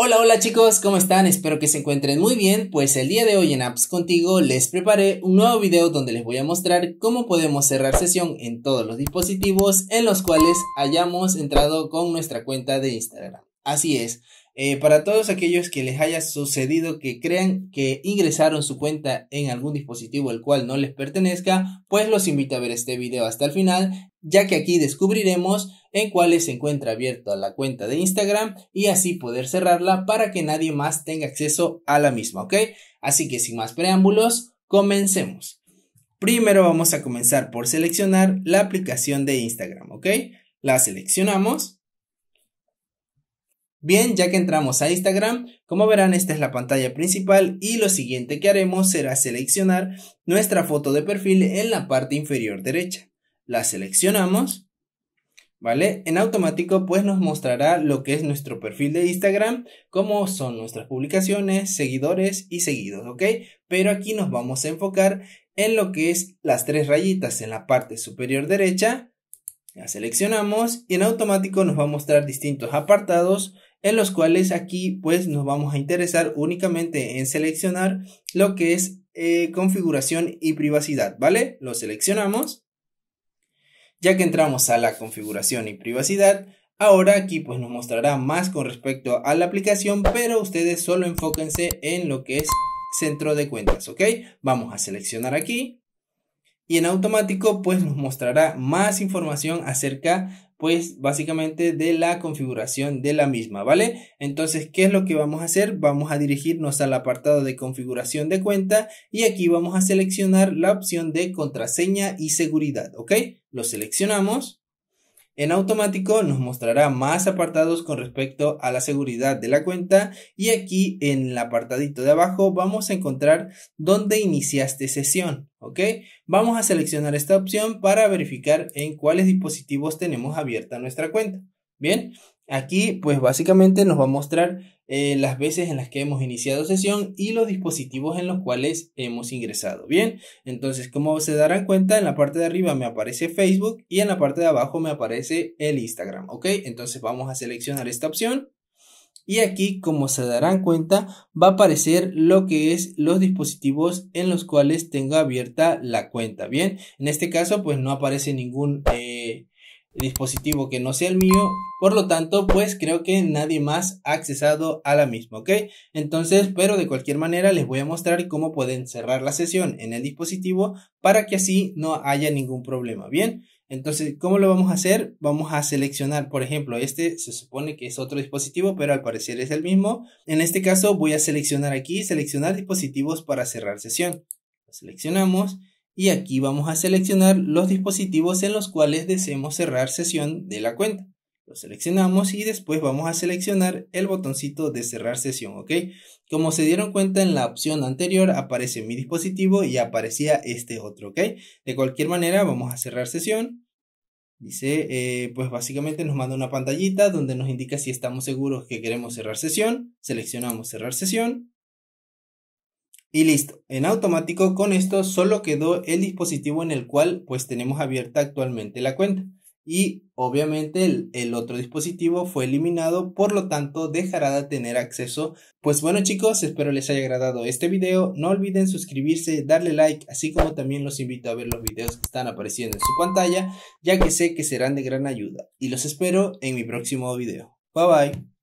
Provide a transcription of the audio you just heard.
Hola, hola chicos, ¿cómo están? Espero que se encuentren muy bien, pues el día de hoy en Apps Contigo les preparé un nuevo video donde les voy a mostrar cómo podemos cerrar sesión en todos los dispositivos en los cuales hayamos entrado con nuestra cuenta de Instagram. Así es, eh, para todos aquellos que les haya sucedido que crean que ingresaron su cuenta en algún dispositivo el cual no les pertenezca, pues los invito a ver este video hasta el final, ya que aquí descubriremos en cuáles se encuentra abierta la cuenta de Instagram y así poder cerrarla para que nadie más tenga acceso a la misma, ¿ok? Así que sin más preámbulos, comencemos. Primero vamos a comenzar por seleccionar la aplicación de Instagram, ¿ok? La seleccionamos Bien, ya que entramos a Instagram, como verán esta es la pantalla principal y lo siguiente que haremos será seleccionar nuestra foto de perfil en la parte inferior derecha. La seleccionamos, ¿vale? En automático pues nos mostrará lo que es nuestro perfil de Instagram, cómo son nuestras publicaciones, seguidores y seguidos, ¿ok? Pero aquí nos vamos a enfocar en lo que es las tres rayitas en la parte superior derecha. La seleccionamos y en automático nos va a mostrar distintos apartados en los cuales aquí pues nos vamos a interesar únicamente en seleccionar lo que es eh, configuración y privacidad, ¿vale? Lo seleccionamos. Ya que entramos a la configuración y privacidad, ahora aquí pues nos mostrará más con respecto a la aplicación, pero ustedes solo enfóquense en lo que es centro de cuentas, ¿ok? Vamos a seleccionar aquí y en automático pues nos mostrará más información acerca pues básicamente de la configuración de la misma, ¿vale? Entonces, ¿qué es lo que vamos a hacer? Vamos a dirigirnos al apartado de configuración de cuenta y aquí vamos a seleccionar la opción de contraseña y seguridad, ¿ok? Lo seleccionamos en automático nos mostrará más apartados con respecto a la seguridad de la cuenta y aquí en el apartadito de abajo vamos a encontrar dónde iniciaste sesión, ¿ok? Vamos a seleccionar esta opción para verificar en cuáles dispositivos tenemos abierta nuestra cuenta. Bien, aquí pues básicamente nos va a mostrar eh, las veces en las que hemos iniciado sesión y los dispositivos en los cuales hemos ingresado. Bien, entonces como se darán cuenta en la parte de arriba me aparece Facebook y en la parte de abajo me aparece el Instagram. Ok, entonces vamos a seleccionar esta opción. Y aquí, como se darán cuenta, va a aparecer lo que es los dispositivos en los cuales tengo abierta la cuenta. Bien, en este caso, pues no aparece ningún eh, dispositivo que no sea el mío. Por lo tanto, pues creo que nadie más ha accesado a la misma, ¿ok? Entonces, pero de cualquier manera les voy a mostrar cómo pueden cerrar la sesión en el dispositivo para que así no haya ningún problema, ¿bien? Entonces, ¿cómo lo vamos a hacer? Vamos a seleccionar, por ejemplo, este se supone que es otro dispositivo, pero al parecer es el mismo. En este caso, voy a seleccionar aquí, seleccionar dispositivos para cerrar sesión. seleccionamos y aquí vamos a seleccionar los dispositivos en los cuales deseemos cerrar sesión de la cuenta. Lo seleccionamos y después vamos a seleccionar el botoncito de cerrar sesión, ¿ok? Como se dieron cuenta en la opción anterior aparece mi dispositivo y aparecía este otro, ¿ok? De cualquier manera vamos a cerrar sesión. Dice, eh, pues básicamente nos manda una pantallita donde nos indica si estamos seguros que queremos cerrar sesión. Seleccionamos cerrar sesión. Y listo, en automático con esto solo quedó el dispositivo en el cual pues tenemos abierta actualmente la cuenta. Y obviamente el, el, otro dispositivo fue eliminado, por lo tanto dejará de tener acceso. Pues bueno chicos, espero les haya agradado este video. No olviden suscribirse, darle like, así como también los invito a ver los videos que están apareciendo en su pantalla, ya que sé que serán de gran ayuda. Y los espero en mi próximo video. Bye bye.